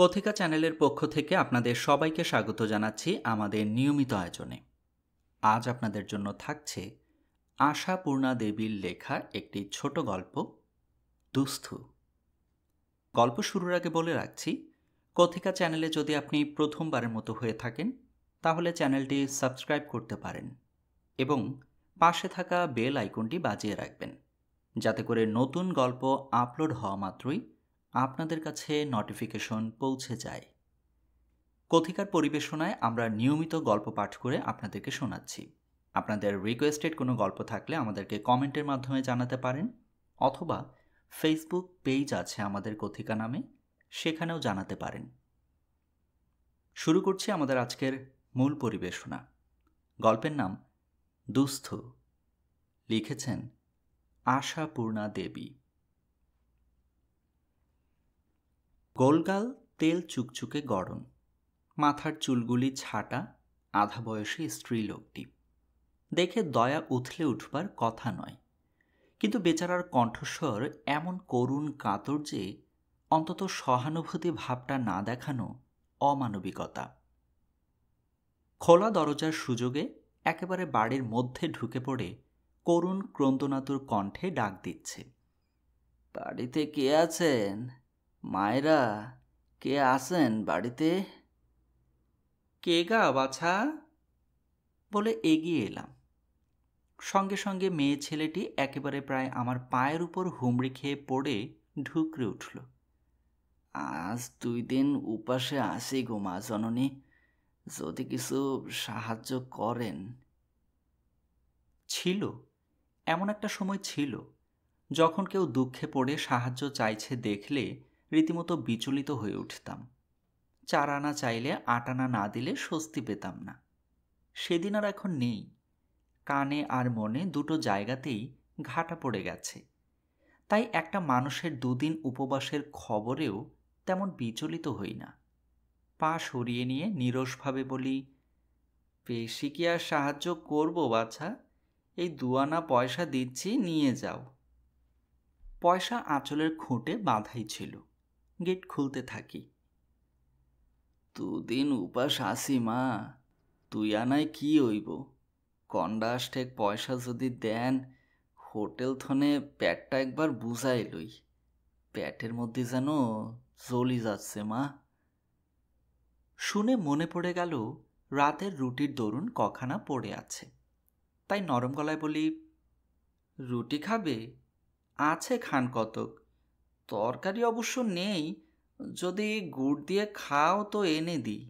কথিকা চ্যানেলের পক্ষ থেকে আপনাদের সবাইকে স্বাগত জানাচ্ছি আমাদের নিয়মিত আয়োজনে আজ আপনাদের জন্য থাকছে আশাপূর্ণা দেবীর লেখা একটি ছোট গল্প দুস্থু গল্প শুরুর আগে বলে রাখছি কথিকা চ্যানেলে যদি আপনি প্রথমবারের মতো হয়ে থাকেন তাহলে চ্যানেলটি সাবস্ক্রাইব করতে পারেন এবং পাশে থাকা বেল আইকনটি বাজিয়ে রাখবেন যাতে করে নতুন গল্প আপলোড হওয়া মাত্রই আপনাদের কাছে নোটিফিকেশন পৌঁছে যায় কথিকার পরিবেশনায় আমরা নিয়মিত গল্প পাঠ করে আপনাদেরকে শোনাচ্ছি আপনাদের রিকোয়েস্টেড কোনো গল্প থাকলে আমাদেরকে কমেন্টের মাধ্যমে জানাতে পারেন অথবা ফেসবুক পেজ আছে আমাদের কথিকা নামে সেখানেও জানাতে পারেন শুরু করছি আমাদের আজকের মূল পরিবেশনা গল্পের নাম দুস্থ লিখেছেন আশাপূর্ণা দেবী গোলগাল তেল চুকচুকে গরম মাথার চুলগুলি ছাটা আধা বয়সী স্ত্রী লোকটি দেখে দয়া উথলে উঠবার কথা নয় কিন্তু বেচারার কণ্ঠস্বর এমন করুণ কাতর যে অন্তত সহানুভূতি ভাবটা না দেখানো অমানবিকতা খোলা দরজার সুযোগে একেবারে বাড়ির মধ্যে ঢুকে পড়ে করুণ ক্রন্দনাতুর কণ্ঠে ডাক দিচ্ছে বাড়িতে কে আছেন মায়েরা কে আসেন বাড়িতে কে গা বাছা বলে এগিয়ে এলাম সঙ্গে সঙ্গে মেয়ে ছেলেটি একেবারে প্রায় আমার পায়ের উপর হুমড়ি খেয়ে পড়ে ঢুকরে উঠল আজ দুই দিন উপাসে আসি গো মা জননী যদি কিছু সাহায্য করেন ছিল এমন একটা সময় ছিল যখন কেউ দুঃখে পড়ে সাহায্য চাইছে দেখলে রীতিমতো বিচলিত হয়ে উঠতাম চার আনা চাইলে আট আনা না দিলে স্বস্তি পেতাম না সেদিন আর এখন নেই কানে আর মনে দুটো জায়গাতেই ঘাটা পড়ে গেছে তাই একটা মানুষের দুদিন উপবাসের খবরেও তেমন বিচলিত হই না পা সরিয়ে নিয়ে নিরসভাবে বলি পেশি কি আর সাহায্য করব বাছা এই দুয়ানা পয়সা দিচ্ছি নিয়ে যাও পয়সা আঁচলের খুঁটে বাঁধাই ছিল গেট খুলতে থাকি দুদিন উপাস আসি মা তুই আনায় কি হইব কন্ডাস ঠেক পয়সা যদি দেন হোটেল থনে প্যাটটা একবার বুঝাই লই প্যাটের মধ্যে যেন জ্বলি যাচ্ছে মা শুনে মনে পড়ে গেল রাতের রুটির দরুন কখানা পড়ে আছে তাই নরম গলায় বলি রুটি খাবে আছে খান কতক তরকারি অবশ্য নেই যদি গুড় দিয়ে খাও তো এনে দিই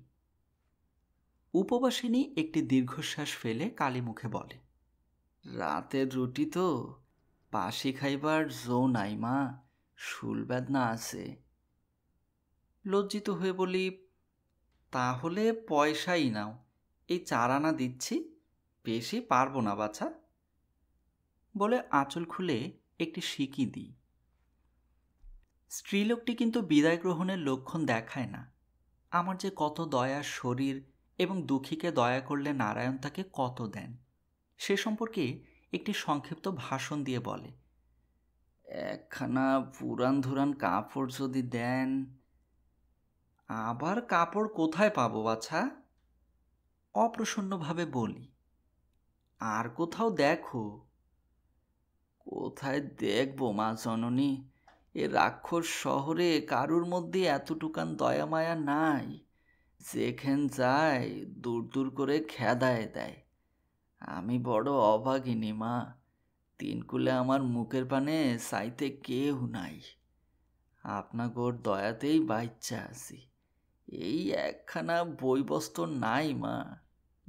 উপবাসিনী একটি দীর্ঘশ্বাস ফেলে কালি মুখে বলে রাতের রুটি তো পাশি খাইবার জো নাই মা না আছে লজ্জিত হয়ে বলি তাহলে পয়সাই নাও এই চারানা দিচ্ছি বেশি পারবো না বাছা বলে আঁচল খুলে একটি সিকি দিই স্ত্রীলোকটি কিন্তু বিদায় গ্রহণের লক্ষণ দেখায় না আমার যে কত দয়া শরীর এবং দুঃখীকে দয়া করলে নারায়ণ তাকে কত দেন সে সম্পর্কে একটি সংক্ষিপ্ত ভাষণ দিয়ে বলে একখানা পুরান ধুরান কাপড় যদি দেন আবার কাপড় কোথায় পাবো বাছা অপ্রসন্নভাবে বলি আর কোথাও দেখো কোথায় দেখবো মা জননী এ রাক্ষস শহরে কারুর মধ্যে এতটুকান দয়া মায়া নাই যেখান যায় দূর দূর করে খেদায় দেয় আমি বড় অভাগিনী মা তিনকুলে আমার মুখের পানে সাইতে কেউ নাই আপনাগোর দয়াতেই বাচ্চা আছি এই একখানা বইবস্ত নাই মা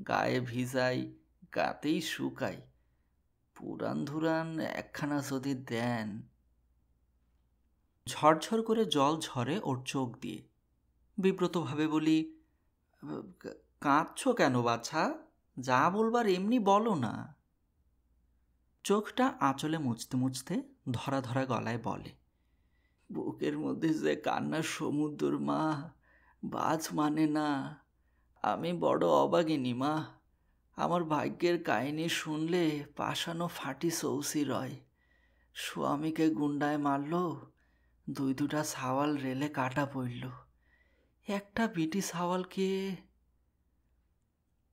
গায়ে ভিজাই গাতেই শুকাই পুরান ধুরান একখানা যদি দেন ঝরঝর করে জল ঝরে ওর চোখ দিয়ে বিব্রতভাবে বলি কাঁদছ কেন বাছা যা বলবার এমনি বলো না চোখটা আঁচলে মুছতে মুছতে ধরা ধরা গলায় বলে বুকের মধ্যে যে কান্না সমুদ্র মা বাজ মানে না আমি বড় অবাগিনী মা আমার ভাগ্যের কাহিনী শুনলে পাশানো ফাটি সৌসি রয় স্বামীকে গুন্ডায় মারল দুই দুটা সাওয়াল রেলে কাটা পড়ল একটা বিটি সাওয়ালকে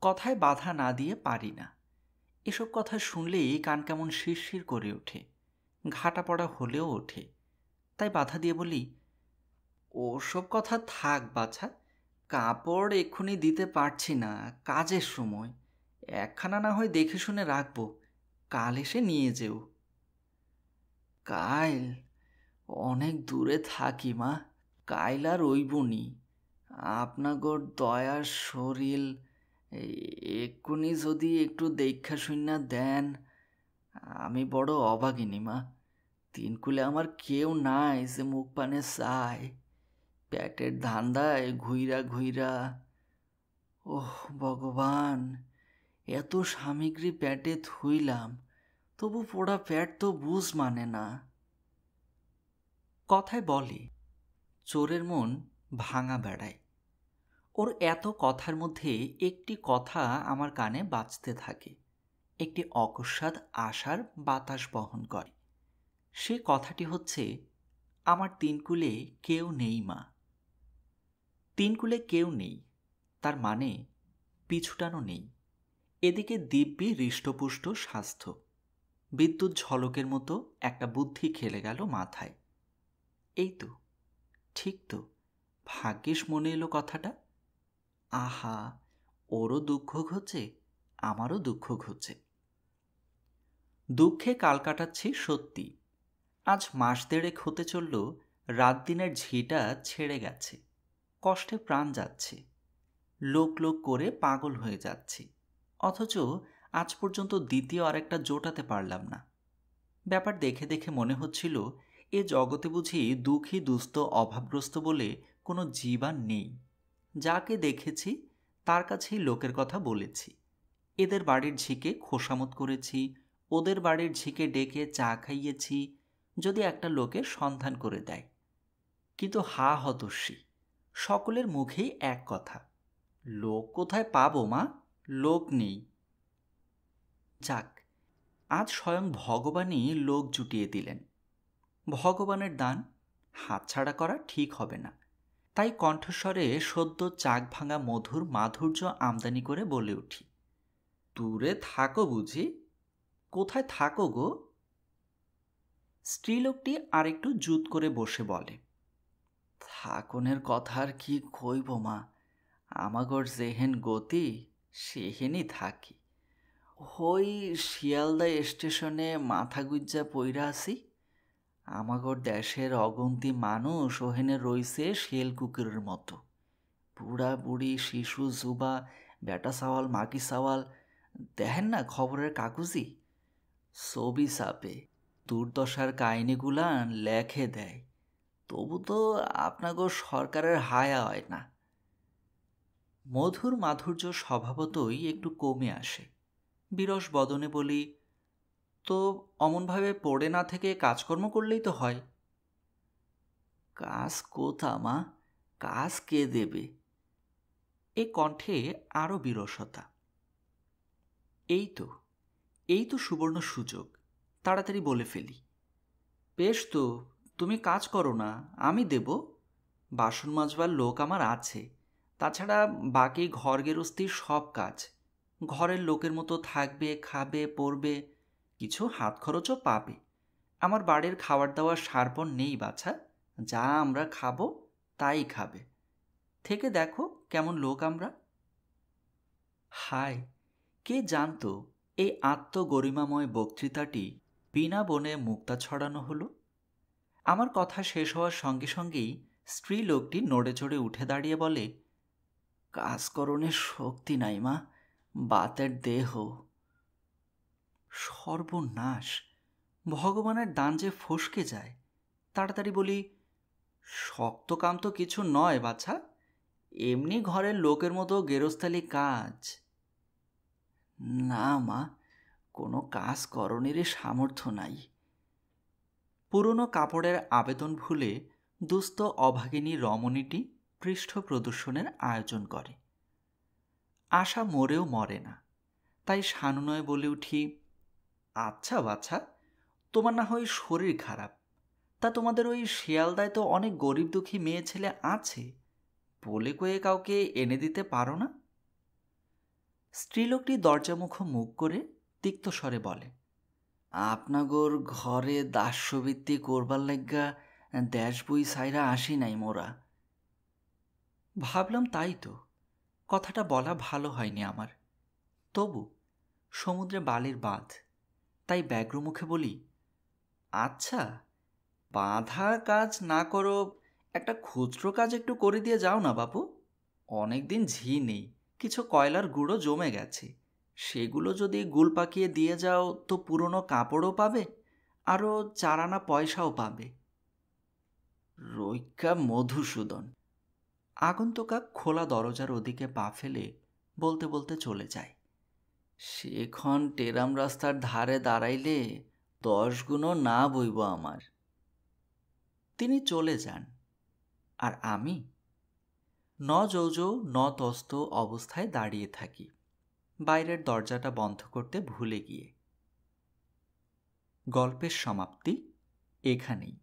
কথায় বাধা না দিয়ে পারি না এসব কথা শুনলেই কান কেমন শিরশির করে ওঠে ঘাটা পড়া হলেও ওঠে তাই বাধা দিয়ে বলি ওসব কথা থাক বাছা কাপড় এক্ষুনি দিতে পারছি না কাজের সময় একখানা না হয় দেখে শুনে রাখবো কাল এসে নিয়ে যেও কাল অনেক দূরে থাকি মা কাইলার বনি আপনাগর দয়ার শরীর এক্ষুনি যদি একটু দীক্ষা শূন্য দেন আমি বড় অবাগিনী মা তিনকুলে আমার কেউ নাই যে মুখ পানে চায় প্যাটের ধান্দায় ঘুইরা ঘুইরা ওহ ভগবান এত সামগ্রী প্যাটে থুইলাম তবু পোড়া প্যাট তো বুঝ মানে না কথায় বলে চোরের মন ভাঙা বেড়ায় ওর এত কথার মধ্যে একটি কথা আমার কানে বাঁচতে থাকে একটি অকস্মাত আশার বাতাস বহন করে সে কথাটি হচ্ছে আমার তিনকুলে কেউ নেই মা তিনকুলে কেউ নেই তার মানে পিছুটানো নেই এদিকে দিব্যি হৃষ্টপুষ্ট স্বাস্থ্য বিদ্যুৎ ঝলকের মতো একটা বুদ্ধি খেলে গেল মাথায় এই তো ঠিক তো ভাগ্যিস মনে এলো কথাটা আহা ওরও দুঃখ ঘটছে আমারও দুঃখ ঘটছে দুঃখে কাল কাটাচ্ছি সত্যি আজ মাস দেড়েক হতে চলল রাত দিনের ঝিটা ছেড়ে গেছে কষ্টে প্রাণ যাচ্ছে লোক লোক করে পাগল হয়ে যাচ্ছি অথচ আজ পর্যন্ত দ্বিতীয় আরেকটা জোটাতে পারলাম না ব্যাপার দেখে দেখে মনে হচ্ছিল এ জগতে বুঝি দুঃখী দুস্থ অভাবগ্রস্ত বলে কোনো জীবান নেই যাকে দেখেছি তার কাছেই লোকের কথা বলেছি এদের বাড়ির ঝিকে খোসামত করেছি ওদের বাড়ির ঝিকে ডেকে চা খাইয়েছি যদি একটা লোকের সন্ধান করে দেয় কিন্তু হা হতস্বী সকলের মুখেই এক কথা লোক কোথায় পাবো মা লোক নেই যাক আজ স্বয়ং ভগবানই লোক জুটিয়ে দিলেন ভগবানের দান হাতছাড়া করা ঠিক হবে না তাই কণ্ঠস্বরে সদ্য চাক ভাঙা মধুর মাধুর্য আমদানি করে বলে উঠি দূরে থাকো বুঝি কোথায় থাকো গো স্ত্রীলোকটি আরেকটু জুত করে বসে বলে থাকনের কথা আর কি কইব মা আমাগর যেহেন গতি সেহেনই থাকি হই শিয়ালদা স্টেশনে মাথা গুজ্জা পইরা আসি আমাগর দেশের অগন্তি মানুষ ওহেনে রইছে শেল কুকুরের মতো বুড়া বুড়ি শিশু যুবা বেটা সাওয়াল মাকি সাওয়াল দেখেন না খবরের কাকুজি ছবি সাপে দুর্দশার কাহিনিগুলা লেখে দেয় তবু তো আপনাগো সরকারের হায়া হয় না মধুর মাধুর্য স্বভাবতই একটু কমে আসে বিরস বদনে বলি তো অমনভাবে পড়ে না থেকে কাজকর্ম করলেই তো হয় কাজ কোথা মা কাজ কে দেবে এ কণ্ঠে আরও বিরসতা এই তো এই তো সুবর্ণ সুযোগ তাড়াতাড়ি বলে ফেলি বেশ তো তুমি কাজ করো না আমি দেব বাসন মাজবার লোক আমার আছে তাছাড়া বাকি ঘর গেরস্তির সব কাজ ঘরের লোকের মতো থাকবে খাবে পড়বে কিছু হাত খরচও পাবে আমার বাড়ির খাবার দাওয়ার সারপণ নেই বাছা যা আমরা খাবো তাই খাবে থেকে দেখো কেমন লোক আমরা হায় কে জানতো এই আত্মগরিমাময় বক্তৃতাটি বিনা বনে মুক্তা ছড়ানো হলো আমার কথা শেষ হওয়ার সঙ্গে সঙ্গেই স্ত্রী লোকটি নড়ে চড়ে উঠে দাঁড়িয়ে বলে কাজকরণের শক্তি নাই মা বাতের দেহ সর্বনাশ ভগবানের দান যে ফসকে যায় তাড়াতাড়ি বলি শক্ত কাম তো কিছু নয় বাছা এমনি ঘরের লোকের মতো গেরস্থালি কাজ না মা কোনো কাজ করণের সামর্থ্য নাই পুরনো কাপড়ের আবেদন ভুলে দুস্ত অভাগিনী রমণীটি পৃষ্ঠ প্রদর্শনের আয়োজন করে আশা মরেও মরে না তাই সানুনয় বলে উঠি আচ্ছা বাচ্চা তোমার না হয় শরীর খারাপ তা তোমাদের ওই শিয়ালদায় তো অনেক গরিব দুঃখী মেয়ে ছেলে আছে বলে কয়ে কাউকে এনে দিতে পারো না স্ত্রীলোকটি দরজামুখ মুখ করে তিক্ত স্বরে বলে আপনাগর ঘরে দাস্যবৃত্তি করবার লেগা দেশ বই সাইরা আসি নাই মোরা ভাবলাম তাই তো কথাটা বলা ভালো হয়নি আমার তবু সমুদ্রে বালির বাঁধ তাই মুখে বলি আচ্ছা বাঁধা কাজ না করো একটা খুচরো কাজ একটু করে দিয়ে যাও না বাপু অনেক দিন ঝি নেই কিছু কয়লার গুঁড়ো জমে গেছে সেগুলো যদি গুল পাকিয়ে দিয়ে যাও তো পুরনো কাপড়ও পাবে আরও চারানা পয়সাও পাবে রৈকা মধুসূদন আগন্তকা খোলা দরজার ওদিকে পা ফেলে বলতে বলতে চলে যায় সেখন টেরাম রাস্তার ধারে দাঁড়াইলে দশ গুণও না বইব আমার তিনি চলে যান আর আমি ন যৌজ ন তস্ত অবস্থায় দাঁড়িয়ে থাকি বাইরের দরজাটা বন্ধ করতে ভুলে গিয়ে গল্পের সমাপ্তি এখানেই